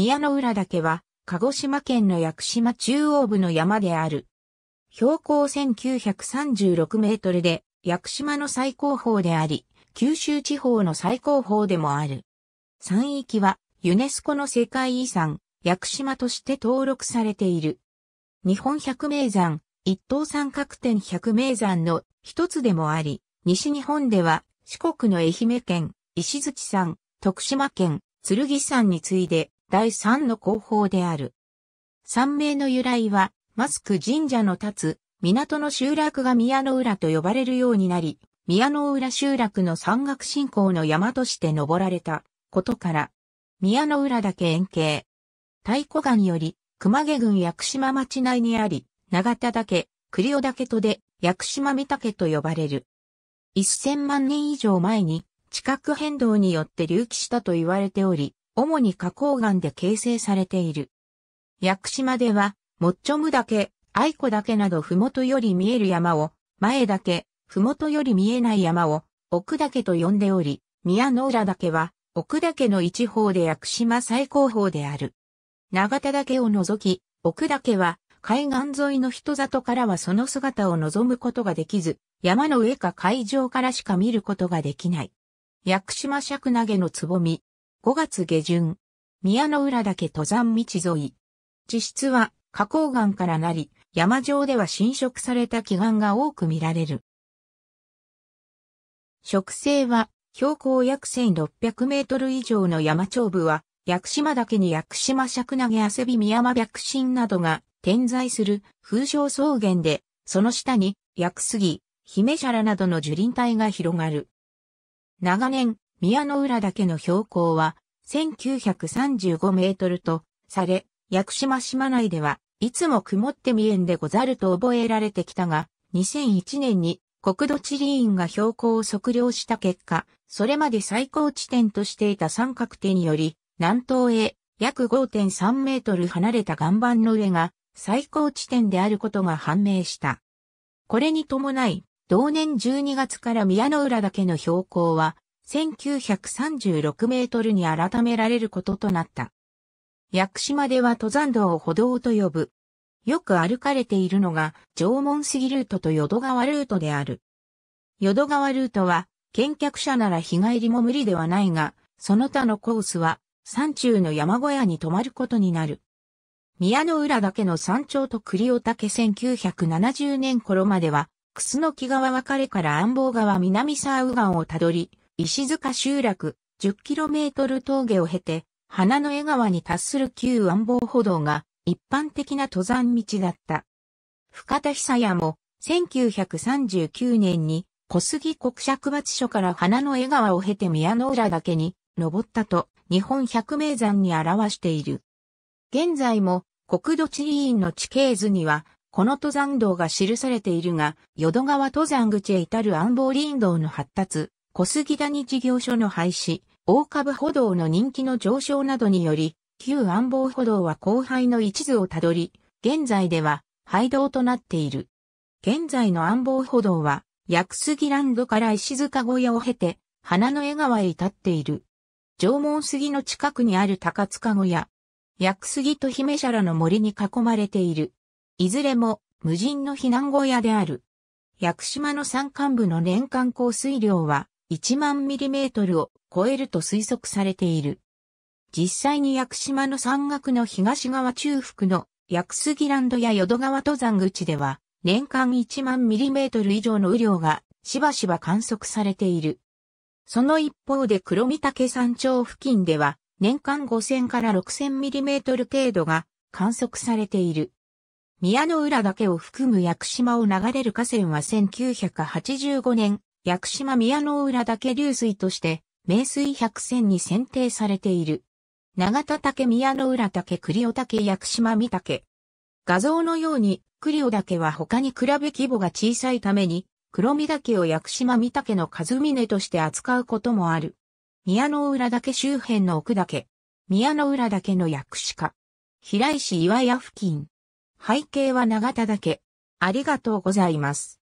宮之浦岳は、鹿児島県の屋久島中央部の山である。標高1936メートルで、屋久島の最高峰であり、九州地方の最高峰でもある。山域は、ユネスコの世界遺産、屋久島として登録されている。日本百名山、一等三角点百名山の一つでもあり、西日本では四国の愛媛県、石鎚山、徳島県、剣山に次いで第三の後方である。三名の由来は、マスク神社の立つ、港の集落が宮の浦と呼ばれるようになり、宮の浦集落の山岳信仰の山として登られたことから、宮の浦岳円形。太鼓岩より、熊毛郡屋久島町内にあり、長田岳、栗尾岳とで、屋久島御岳と呼ばれる。1000万年以上前に、地殻変動によって隆起したと言われており、主に花崗岩で形成されている。屋久島では、もっちょむ岳、愛子岳など麓より見える山を、前岳、麓より見えない山を、奥岳と呼んでおり、宮の浦岳は、奥岳の一方で屋久島最高峰である。長田岳を除き、奥岳は、海岸沿いの人里からはその姿を望むことができず、山の上か海上からしか見ることができない。屋久島尺投げのつぼみ、5月下旬、宮の浦岳登山道沿い。地質は花崗岩からなり、山上では侵食された奇岩が多く見られる。植生は標高約1600メートル以上の山頂部は、屋久島岳に屋久島尺投げ汗び宮山白神などが点在する風情草原で、その下に薬杉、姫シャラなどの樹林帯が広がる。長年、宮の浦岳の標高は1935メートルとされ、屋久島島内ではいつも曇って見えんでござると覚えられてきたが、2001年に国土地理院が標高を測量した結果、それまで最高地点としていた三角点により、南東へ約5.3メートル離れた岩盤の上が最高地点であることが判明した。これに伴い、同年12月から宮の浦岳の標高は1936メートルに改められることとなった。屋久島では登山道を歩道と呼ぶ。よく歩かれているのが縄文杉ルートと淀川ルートである。淀川ルートは、見客者なら日帰りも無理ではないが、その他のコースは、山中の山小屋に泊まることになる。宮の浦岳の山頂と栗尾岳1970年頃までは、楠木川別れから安房川南沢右岸をたどり、石塚集落 10km 峠を経て、花の江川に達する旧安房歩道が一般的な登山道だった。深田久也も1939年に小杉国尺罰所から花の江川を経て宮の浦岳に登ったと日本百名山に表している。現在も国土地理院の地形図にはこの登山道が記されているが、淀川登山口へ至る安房林道の発達、小杉谷事業所の廃止、大株歩道の人気の上昇などにより、旧安房歩道は後輩の一途をたどり、現在では廃道となっている。現在の安房歩道は、薬杉ランドから石塚小屋を経て、花の江川へ至っている。縄文杉の近くにある高塚小屋。薬杉と姫シャラの森に囲まれている。いずれも無人の避難小屋である。薬島の山間部の年間降水量は1万ミリメートルを超えると推測されている。実際に屋久島の山岳の東側中腹の屋久杉ランドや淀川登山口では年間1万ミリメートル以上の雨量がしばしば観測されている。その一方で黒御岳山頂付近では年間5000から6000ミリメートル程度が観測されている。宮の浦岳を含む屋久島を流れる河川は1985年屋久島宮の浦岳流水として、名水百選に選定されている。長田岳宮の浦岳栗尾岳屋久島三岳。画像のように、栗尾岳は他に比べ規模が小さいために、黒見岳を屋久島三岳の数峰として扱うこともある。宮の浦岳周辺の奥岳。宮の浦岳の薬師家。平石岩屋付近。背景は長田岳。ありがとうございます。